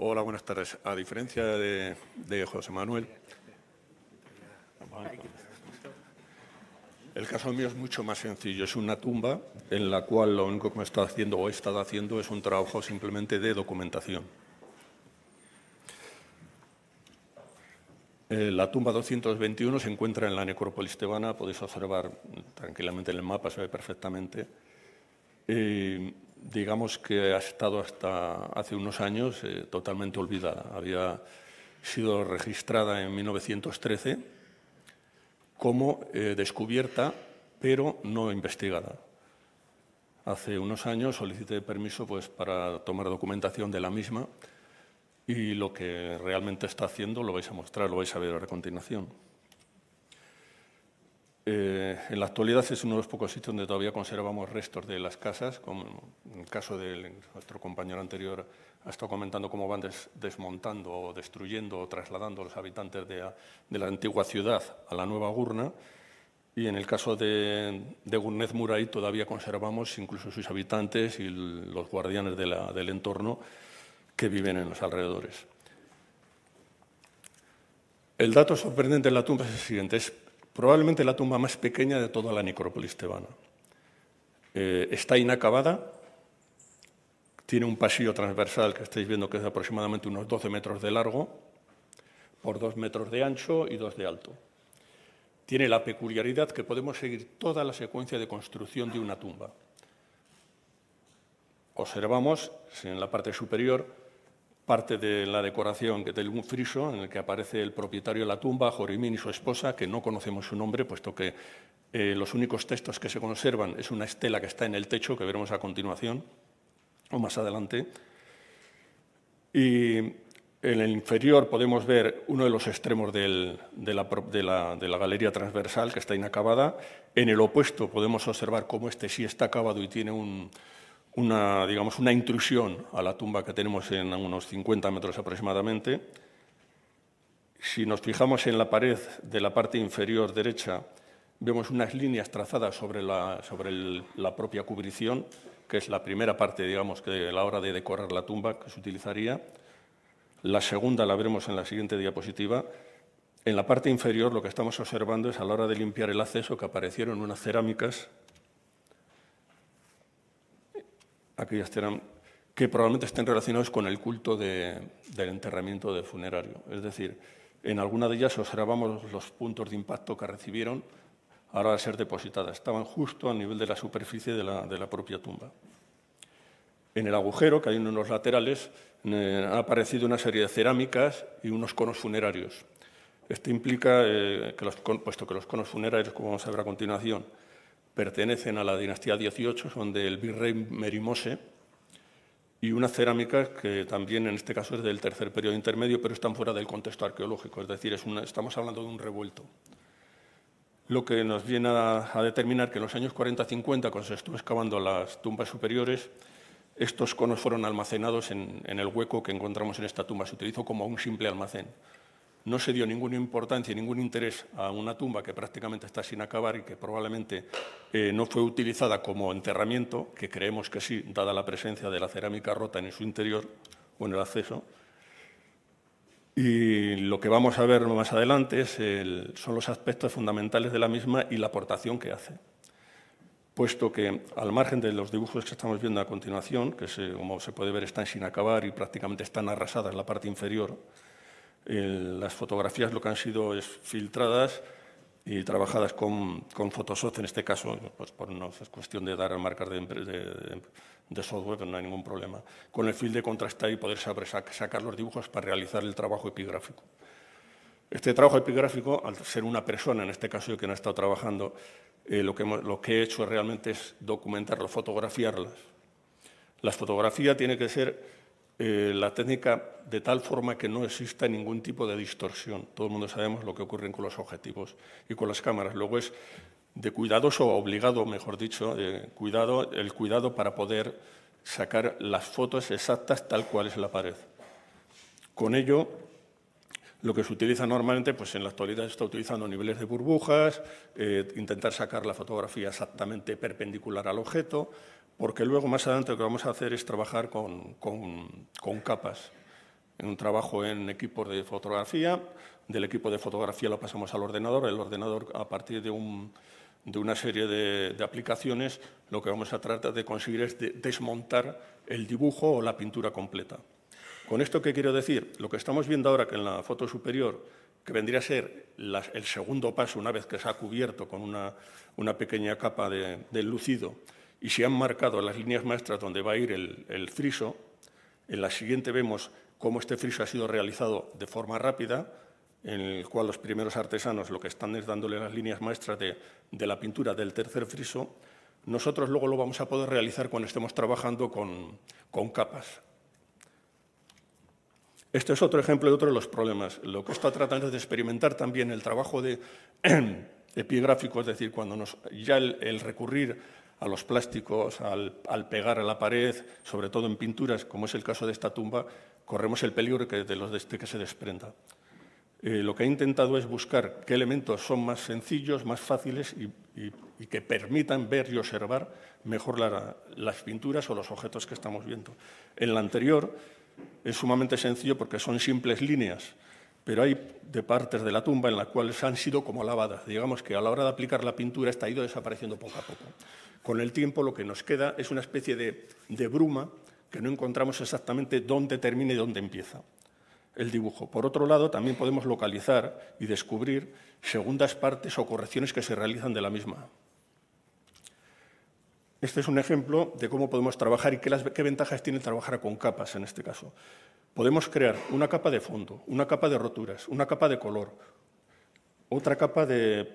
Hola, buenas tardes. A diferencia de, José Manuel, el caso mío es mucho más sencillo. Es una tumba en la cual lo único que me está haciendo o he estado haciendo es un trabajo simplemente de documentación. Eh, la tumba 221 se encuentra en la necrópolis tebana, podéis observar tranquilamente en el mapa, se ve perfectamente. Eh, digamos que ha estado hasta hace unos años eh, totalmente olvidada. Había sido registrada en 1913 como eh, descubierta, pero no investigada. Hace unos años solicité permiso pues, para tomar documentación de la misma y lo que realmente está haciendo lo vais a mostrar, lo vais a ver a continuación. Eh, en la actualidad es uno de los pocos sitios donde todavía conservamos restos de las casas, como en el caso de nuestro compañero anterior ha estado comentando cómo van desmontando o destruyendo o trasladando los habitantes de, la antigua ciudad a la nueva Gurna. Y en el caso de, Gurnez Muray todavía conservamos incluso sus habitantes y los guardianes del entorno que viven en los alrededores. El dato sorprendente en la tumba es el siguiente, es probablemente la tumba más pequeña de toda la necrópolis tebana. Eh, está inacabada, tiene un pasillo transversal que estáis viendo que es aproximadamente unos 12 metros de largo, por 2 metros de ancho y 2 de alto. Tiene la peculiaridad que podemos seguir toda la secuencia de construcción de una tumba. Observamos en la parte superior parte de la decoración que del un friso en el que aparece el propietario de la tumba, Jorimín y su esposa, que no conocemos su nombre, puesto que eh, los únicos textos que se conservan es una estela que está en el techo, que veremos a continuación o más adelante. Y en el inferior podemos ver uno de los extremos de, la, de la galería transversal, que está inacabada. En el opuesto podemos observar cómo este sí está acabado y tiene un, una, digamos, una intrusión a la tumba que tenemos en unos 50 metros aproximadamente. Si nos fijamos en la pared de la parte inferior derecha, vemos unas líneas trazadas sobre la, sobre la propia cubrición, que es la primera parte, digamos, que a la hora de decorar la tumba que se utilizaría. La segunda la veremos en la siguiente diapositiva. En la parte inferior lo que estamos observando es a la hora de limpiar el acceso que aparecieron unas cerámicas aquellas eran que probablemente estén relacionados con el culto del enterramiento del funerario. Es decir, en alguna de ellas observamos los puntos de impacto que recibieron a la hora de ser depositadas. Estaban justo a nivel de la superficie de la, propia tumba. En el agujero, que hay en los laterales, eh, ha aparecido una serie de cerámicas y unos conos funerarios. Esto implica, eh, que puesto que los conos funerarios, como vamos a ver a continuación, pertenecen a la dinastía 18, son del virrey Merimose, y una cerámica que también en este caso es del tercer periodo intermedio, pero están fuera del contexto arqueológico, es decir, estamos hablando de un revuelto. Lo que nos viene a, determinar que en los años 40-50, cuando se estuvo excavando las tumbas superiores, estos conos fueron almacenados en el hueco que encontramos en esta tumba, se utilizó como un simple almacén no se dio ninguna importancia, y ningún interés a una tumba que prácticamente está sin acabar y que probablemente eh, no fue utilizada como enterramiento, que creemos que sí, dada la presencia de la cerámica rota en su interior o en el acceso. Y lo que vamos a ver más adelante son los aspectos fundamentales de la misma y la aportación que hace. Puesto que, al margen de los dibujos que estamos viendo a continuación, que como se puede ver están sin acabar y prácticamente están arrasadas la parte inferior, las fotografías lo que han sido es filtradas y trabajadas con, con Photoshop, en este caso, pues por no es cuestión de dar marcas de, de, software, pero pues, no hay ningún problema, con el fil de contrastar y poder sacar los dibujos para realizar el trabajo epigráfico. Este trabajo epigráfico, al ser una persona, en este caso yo que no ha estado trabajando, eh, lo, que he hecho realmente es documentarlo, fotografiarlas. La fotografía tiene que ser eh, la técnica de tal forma que no exista ningún tipo de distorsión. Todo el mundo sabemos lo que ocurre con los objetivos y con las cámaras. Luego es de cuidadoso, obligado, mejor dicho, cuidado, el cuidado para poder sacar las fotos exactas tal cual es la pared. Con ello, lo que se utiliza normalmente, pues en la actualidad se está utilizando niveles de burbujas, eh, intentar sacar la fotografía exactamente perpendicular al objeto, porque luego más adelante lo que vamos a hacer es trabajar con, con, capas. En un trabajo en equipos de fotografía, del equipo de fotografía lo pasamos al ordenador, el ordenador a partir de, un, de una serie de, aplicaciones lo que vamos a tratar de conseguir es desmontar el dibujo o la pintura completa. ¿Con esto qué quiero decir? Lo que estamos viendo ahora que en la foto superior, que vendría a ser el segundo paso una vez que se ha cubierto con una, una pequeña capa de, de lucido, y se han marcado las líneas maestras donde va a ir el, friso. En la siguiente vemos cómo este friso ha sido realizado de forma rápida, en el cual los primeros artesanos lo que están es dándole las líneas maestras de, la pintura del tercer friso. Nosotros luego lo vamos a poder realizar cuando estemos trabajando con, capas. Este es otro ejemplo de otro de los problemas. Lo que está tratando es de experimentar también el trabajo de, epigráfico, es decir, cuando nos, ya el recurrir a los plásticos, al, pegar a la pared, sobre todo en pinturas, como es el caso de esta tumba, corremos el peligro de que se desprenda. Eh, lo que he intentado es buscar qué elementos son más sencillos, más fáciles y, que permitan ver y observar mejor las pinturas o los objetos que estamos viendo. En la anterior es sumamente sencillo porque son simples líneas, pero hay de partes de la tumba en las cuales han sido como lavadas. Digamos que a la hora de aplicar la pintura está ido desapareciendo poco a poco. Con el tiempo lo que nos queda es una especie de, bruma que no encontramos exactamente dónde termina y dónde empieza el dibujo. Por otro lado, también podemos localizar y descubrir segundas partes o correcciones que se realizan de la misma. Este es un ejemplo de cómo podemos trabajar y qué, ventajas tiene trabajar con capas en este caso. Podemos crear una capa de fondo, una capa de roturas, una capa de color, otra capa de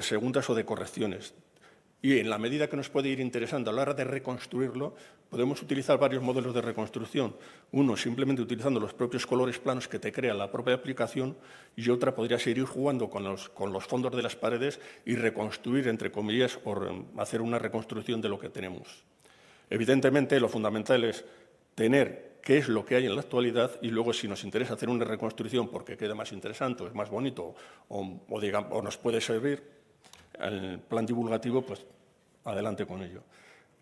segundas o de correcciones, y en la medida que nos puede ir interesando a la hora de reconstruirlo, podemos utilizar varios modelos de reconstrucción. Uno simplemente utilizando los propios colores planos que te crea la propia aplicación y otra podría ser ir jugando con los, fondos de las paredes y reconstruir, entre comillas, o hacer una reconstrucción de lo que tenemos. Evidentemente, lo fundamental es tener qué es lo que hay en la actualidad y luego si nos interesa hacer una reconstrucción porque queda más interesante, es más bonito o nos puede servir, el plan divulgativo, pues adelante con ello.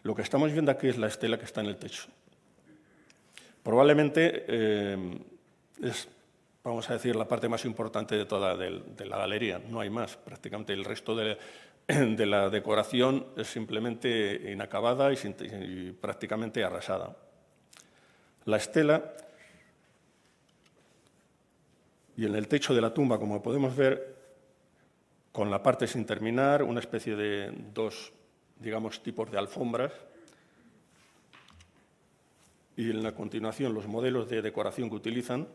Lo que estamos viendo aquí es la estela que está en el techo. Probablemente eh, es, vamos a decir, la parte más importante de toda la galería. No hay más. Prácticamente el resto de, la decoración es simplemente inacabada y, y prácticamente arrasada. La estela y en el techo de la tumba, como podemos ver, con la parte sin terminar, una especie de dos, digamos, tipos de alfombras, y en la continuación los modelos de decoración que utilizan.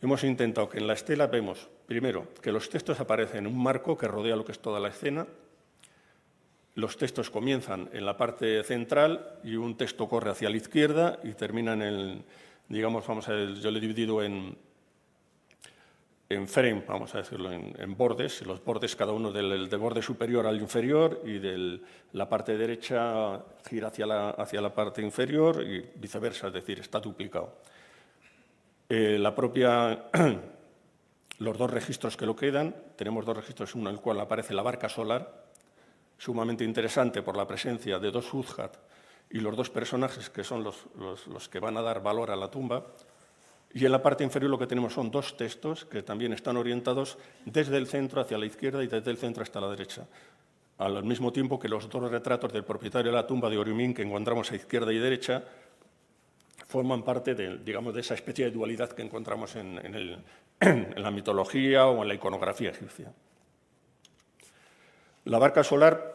Hemos intentado que en la estela vemos, primero, que los textos aparecen en un marco que rodea lo que es toda la escena, los textos comienzan en la parte central y un texto corre hacia la izquierda y termina en el, digamos, vamos a yo lo he dividido en en frame, vamos a decirlo, en, bordes, los bordes cada uno del, borde superior al inferior y de la parte derecha gira hacia la, hacia la parte inferior y viceversa, es decir, está duplicado. Eh, la propia, los dos registros que lo quedan, tenemos dos registros, uno en el cual aparece la barca solar, sumamente interesante por la presencia de dos Uzhat y los dos personajes que son los que van a dar valor a la tumba, y en la parte inferior lo que tenemos son dos textos que también están orientados desde el centro hacia la izquierda y desde el centro hasta la derecha. Al mismo tiempo que los dos retratos del propietario de la tumba de Orimín que encontramos a izquierda y derecha forman parte de, digamos, de esa especie de dualidad que encontramos en, la mitología o en la iconografía egipcia. La barca solar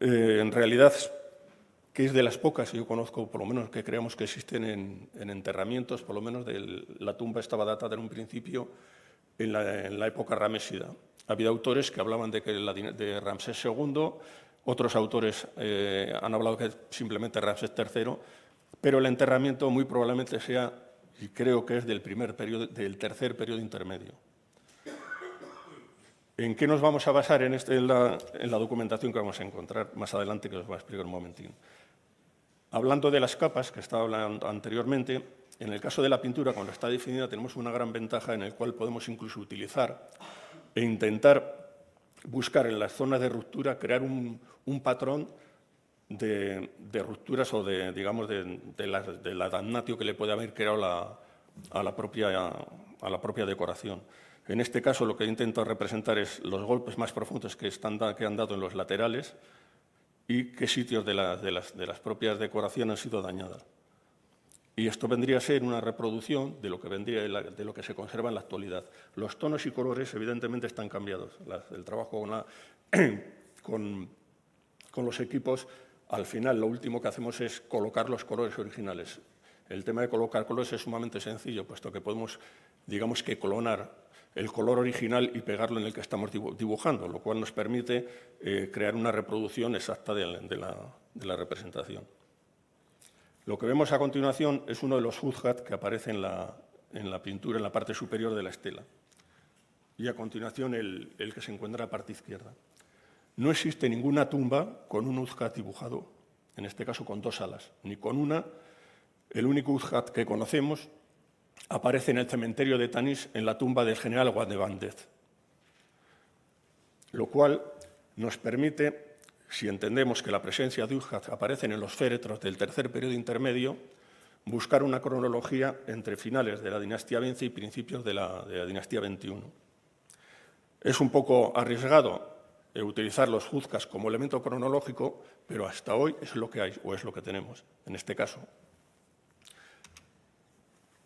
eh, en realidad que es de las pocas que yo conozco, por lo menos que creemos que existen en, enterramientos, por lo menos la tumba estaba datada en un principio en la, época ramesida. Había autores que hablaban de, Ramsés II, otros autores eh, han hablado que simplemente Ramsés III, pero el enterramiento muy probablemente sea, y creo que es del, primer periodo, del tercer periodo intermedio. ¿En qué nos vamos a basar en, este, en, la, en, la, documentación que vamos a encontrar más adelante, que os voy a explicar un momentín? Hablando de las capas, que estaba hablando anteriormente, en el caso de la pintura, cuando está definida, tenemos una gran ventaja en el cual podemos incluso utilizar e intentar buscar en las zonas de ruptura, crear un, patrón de, rupturas o de, digamos, de, la, de que le puede haber creado a, la propia, decoración. En este caso, lo que he intentado representar es los golpes más profundos que, están, que han dado en los laterales, y qué sitios de, las, propias decoraciones han sido dañadas. Y esto vendría a ser una reproducción de lo que, vendría de lo que se conserva en la actualidad. Los tonos y colores, evidentemente, están cambiados. el trabajo con, con, los equipos, al final, lo último que hacemos es colocar los colores originales. El tema de colocar colores es sumamente sencillo, puesto que podemos, digamos que, clonar el color original y pegarlo en el que estamos dibujando, lo cual nos permite eh, crear una reproducción exacta de la, representación. Lo que vemos a continuación es uno de los uzhat que aparece en la, pintura, en la parte superior de la estela, y a continuación el, que se encuentra a la parte izquierda. No existe ninguna tumba con un uzhat dibujado, en este caso con dos alas, ni con una. El único uzhat que conocemos aparece en el cementerio de Tanis en la tumba del general Guadevandez, lo cual nos permite, si entendemos que la presencia de Ujaz aparece en los féretros del tercer periodo intermedio, buscar una cronología entre finales de la dinastía 20 y principios de la, dinastía XXI. Es un poco arriesgado eh, utilizar los juzgas como elemento cronológico, pero hasta hoy es lo que hay o es lo que tenemos en este caso.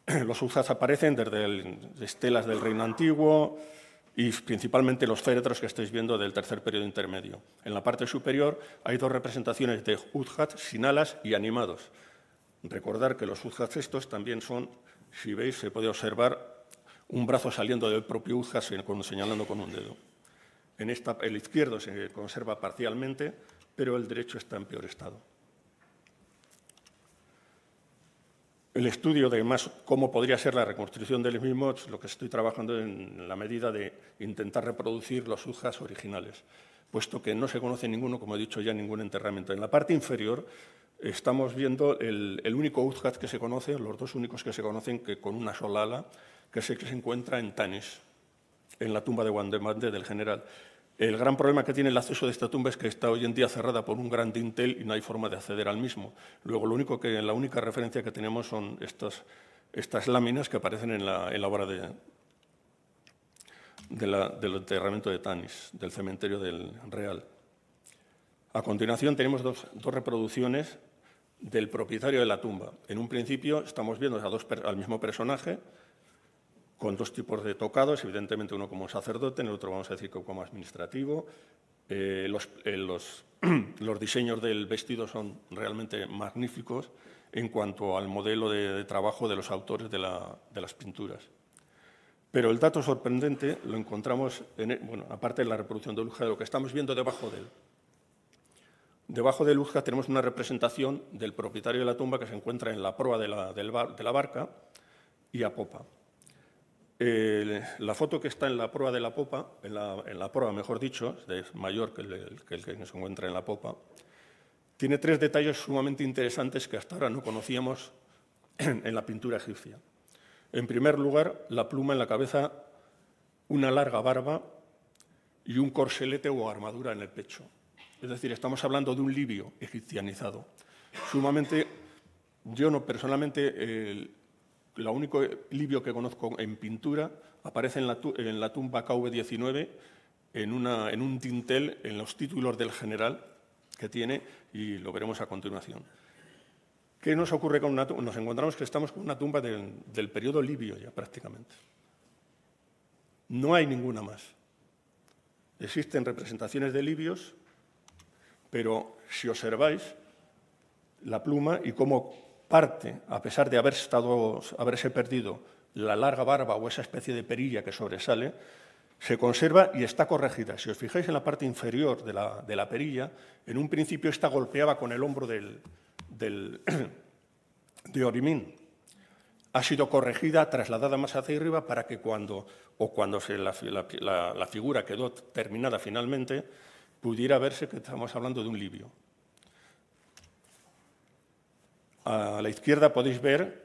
Los uzhats aparecen desde estelas del Reino Antiguo y principalmente los féretros que estáis viendo del tercer periodo intermedio. En la parte superior hay dos representaciones de Uzhat sin alas y animados. Recordar que los Uzhats estos también son, si veis, se puede observar un brazo saliendo del propio cuando señalando con un dedo. En esta, el izquierdo se conserva parcialmente, pero el derecho está en peor estado. el estudio de más cómo podría ser la reconstrucción del mismo es lo que estoy trabajando en la medida de intentar reproducir los UJAs originales, puesto que no se conoce ninguno, como he dicho ya, ningún enterramiento. En la parte inferior estamos viendo el, único uzhat que se conoce, los dos únicos que se conocen, que con una sola ala, que se, que se encuentra en Tanis, en la tumba de Wandemande del general. El gran problema que tiene el acceso de esta tumba es que está hoy en día cerrada por un gran dintel y no hay forma de acceder al mismo. Luego, lo único que, la única referencia que tenemos son estas, estas láminas que aparecen en la, obra de, del enterramiento de Tanis, del cementerio del Real. A continuación tenemos dos, reproducciones del propietario de la tumba. En un principio estamos viendo a dos, al mismo personaje, con dos tipos de tocados, evidentemente uno como sacerdote, en el otro vamos a decir como administrativo. Eh, eh, los, diseños del vestido son realmente magníficos en cuanto al modelo de, trabajo de los autores de, las pinturas. Pero el dato sorprendente lo encontramos, e, aparte de la reproducción de Luja, de lo que estamos viendo debajo de él. Debajo de luja tenemos una representación del propietario de la tumba que se encuentra en la proa de la barca y a popa la foto que está en la proa de la popa, en la, en proa, mejor dicho, es mayor que el, que el, se encuentra en la popa, tiene tres detalles sumamente interesantes que hasta ahora no conocíamos en, la pintura egipcia. En primer lugar, la pluma en la cabeza, una larga barba y un corselete o armadura en el pecho. Es decir, estamos hablando de un libio egipcianizado. Sumamente, yo no personalmente, lo único libio que conozco en pintura aparece en la, tumba KV-19 en, en un tintel en los títulos del general que tiene y lo veremos a continuación. ¿Qué nos ocurre con una Nos encontramos que estamos con una tumba del, del periodo libio ya prácticamente. No hay ninguna más. Existen representaciones de libios, pero si observáis la pluma y cómo parte, a pesar de haber estado, haberse perdido la larga barba o esa especie de perilla que sobresale, se conserva y está corregida. Si os fijáis en la parte inferior de la, perilla, en un principio esta golpeaba con el hombro de Orimín. Ha sido corregida, trasladada más hacia arriba para que cuando, o cuando la, la figura quedó terminada finalmente, pudiera verse que estamos hablando de un libio. A la izquierda podéis ver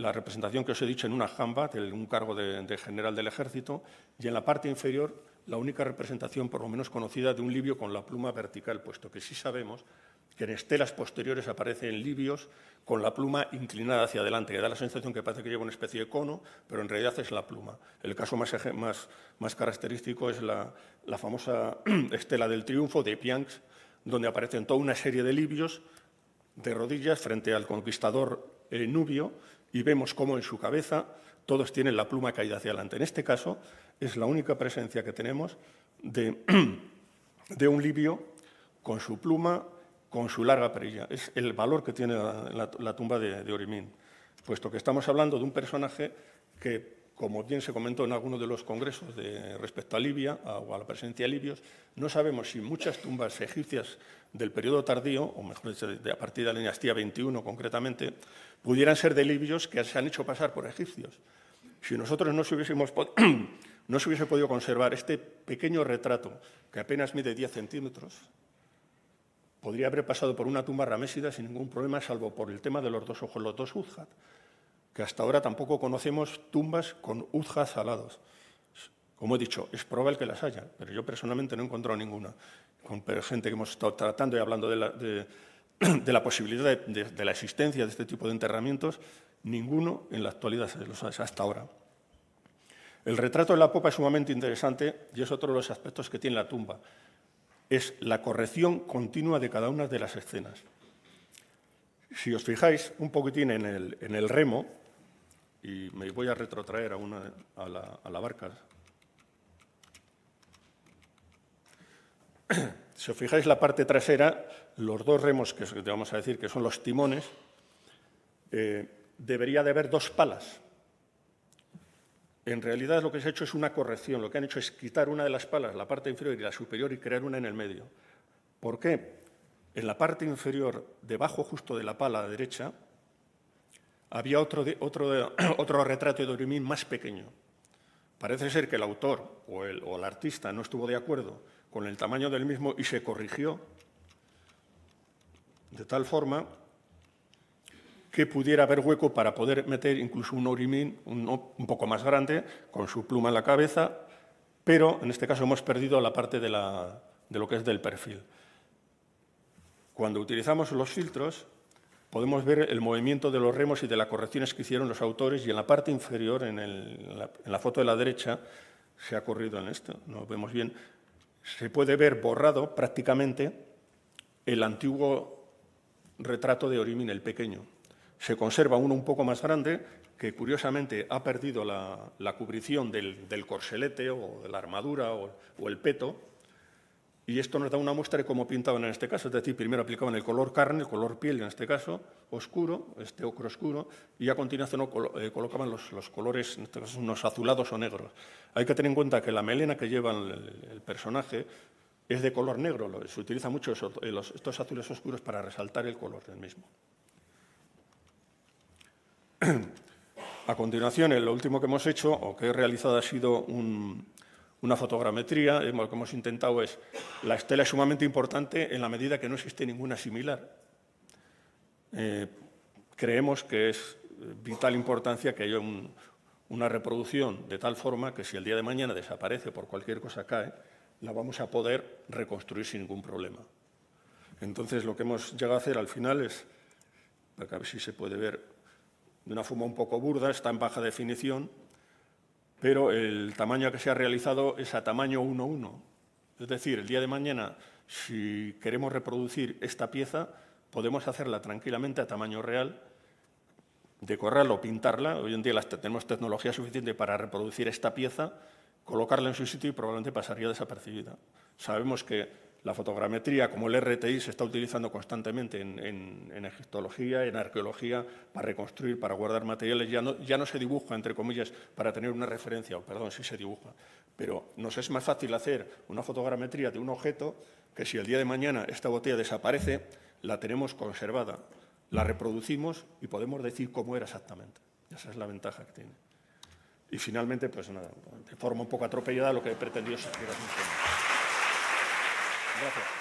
la representación que os he dicho en una jamba, de un cargo de, general del ejército, y en la parte inferior la única representación, por lo menos conocida, de un libio con la pluma vertical, puesto que sí sabemos que en estelas posteriores aparecen libios con la pluma inclinada hacia adelante, que da la sensación que parece que lleva una especie de cono, pero en realidad es la pluma. El caso más, característico es la, la famosa estela del triunfo de Pianx, donde aparecen toda una serie de libios de rodillas frente al conquistador eh, nubio y vemos cómo en su cabeza todos tienen la pluma caída hacia adelante. En este caso es la única presencia que tenemos de, un libio con su pluma, con su larga perilla. Es el valor que tiene la, tumba de Orimín, puesto que estamos hablando de un personaje que como bien se comentó en alguno de los congresos respecto a Libia o a la presencia de libios, no sabemos si muchas tumbas egipcias del periodo tardío, o mejor dicho, a partir de la dinastía 21 concretamente, pudieran ser de libios que se han hecho pasar por egipcios. Si nosotros no se, no se hubiese podido conservar este pequeño retrato, que apenas mide 10 centímetros, podría haber pasado por una tumba ramésida sin ningún problema, salvo por el tema de los dos ojos, los dos Uzhat que hasta ahora tampoco conocemos tumbas con uzjas alados. Como he dicho, es probable que las haya, pero yo personalmente no he encontrado ninguna. Con gente que hemos estado tratando y hablando de la, posibilidad de, la existencia de este tipo de enterramientos, ninguno en la actualidad se los hace hasta ahora. El retrato de la popa es sumamente interesante y es otro de los aspectos que tiene la tumba. Es la corrección continua de cada una de las escenas. Si os fijáis un poquitín en el remo, y me voy a retrotraer a, una, a, la, barca. Si os fijáis la parte trasera, los dos remos, que vamos a decir que son los timones, eh, debería de haber dos palas. En realidad lo que se ha hecho es una corrección. Lo que han hecho es quitar una de las palas, la parte inferior y la superior, y crear una en el medio. ¿Por qué? En la parte inferior, debajo justo de la pala derecha, había otro, otro, otro retrato de orimín más pequeño. Parece ser que el autor o el, o el artista no estuvo de acuerdo con el tamaño del mismo y se corrigió de tal forma que pudiera haber hueco para poder meter incluso un orimín un, un, poco más grande, con su pluma en la cabeza, pero en este caso hemos perdido la parte de, la, de lo que es del perfil. Cuando utilizamos los filtros, podemos ver el movimiento de los remos y de las correcciones que hicieron los autores y en la parte inferior, en, la, foto de la derecha, se ha corrido en esto, no vemos bien, se puede ver borrado prácticamente el antiguo retrato de Orimín, el Pequeño. Se conserva uno un poco más grande que curiosamente ha perdido la, cubrición del, corselete o de la armadura o el peto, y esto nos da una muestra de cómo pintaban en este caso, es decir, primero aplicaban el color carne, el color piel en este caso, oscuro, este ocro oscuro, y a continuación eh, colocaban los, colores, en este caso unos azulados o negros. Hay que tener en cuenta que la melena que lleva el, personaje es de color negro, se utiliza mucho eh, estos azules oscuros para resaltar el color del mismo. A continuación, eh, lo último que hemos hecho o que he realizado ha sido un, una fotogrametría, lo que hemos intentado es, la estela es sumamente importante en la medida que no existe ninguna similar. Eh, creemos que es vital importancia que haya una reproducción de tal forma que si el día de mañana desaparece por cualquier cosa cae, la vamos a poder reconstruir sin ningún problema. Entonces, lo que hemos llegado a hacer al final es, para que a ver si se puede ver de una forma un poco burda, está en baja definición, pero el tamaño que se ha realizado es a tamaño 1-1. Es decir, el día de mañana, si queremos reproducir esta pieza, podemos hacerla tranquilamente a tamaño real, decorarla o pintarla. Hoy en día tenemos tecnología suficiente para reproducir esta pieza, colocarla en su sitio y probablemente pasaría desapercibida. Sabemos que la fotogrametría, como el RTI, se está utilizando constantemente en, egiptología, en arqueología, para reconstruir, para guardar materiales. Ya no, se dibuja, entre comillas, para tener una referencia, o perdón, sí se dibuja. Pero nos es más fácil hacer una fotogrametría de un objeto que si el día de mañana esta botella desaparece, la tenemos conservada, la reproducimos y podemos decir cómo era exactamente. Esa es la ventaja que tiene. Y finalmente, pues nada, de forma un poco atropellada lo que he pretendido es Gracias.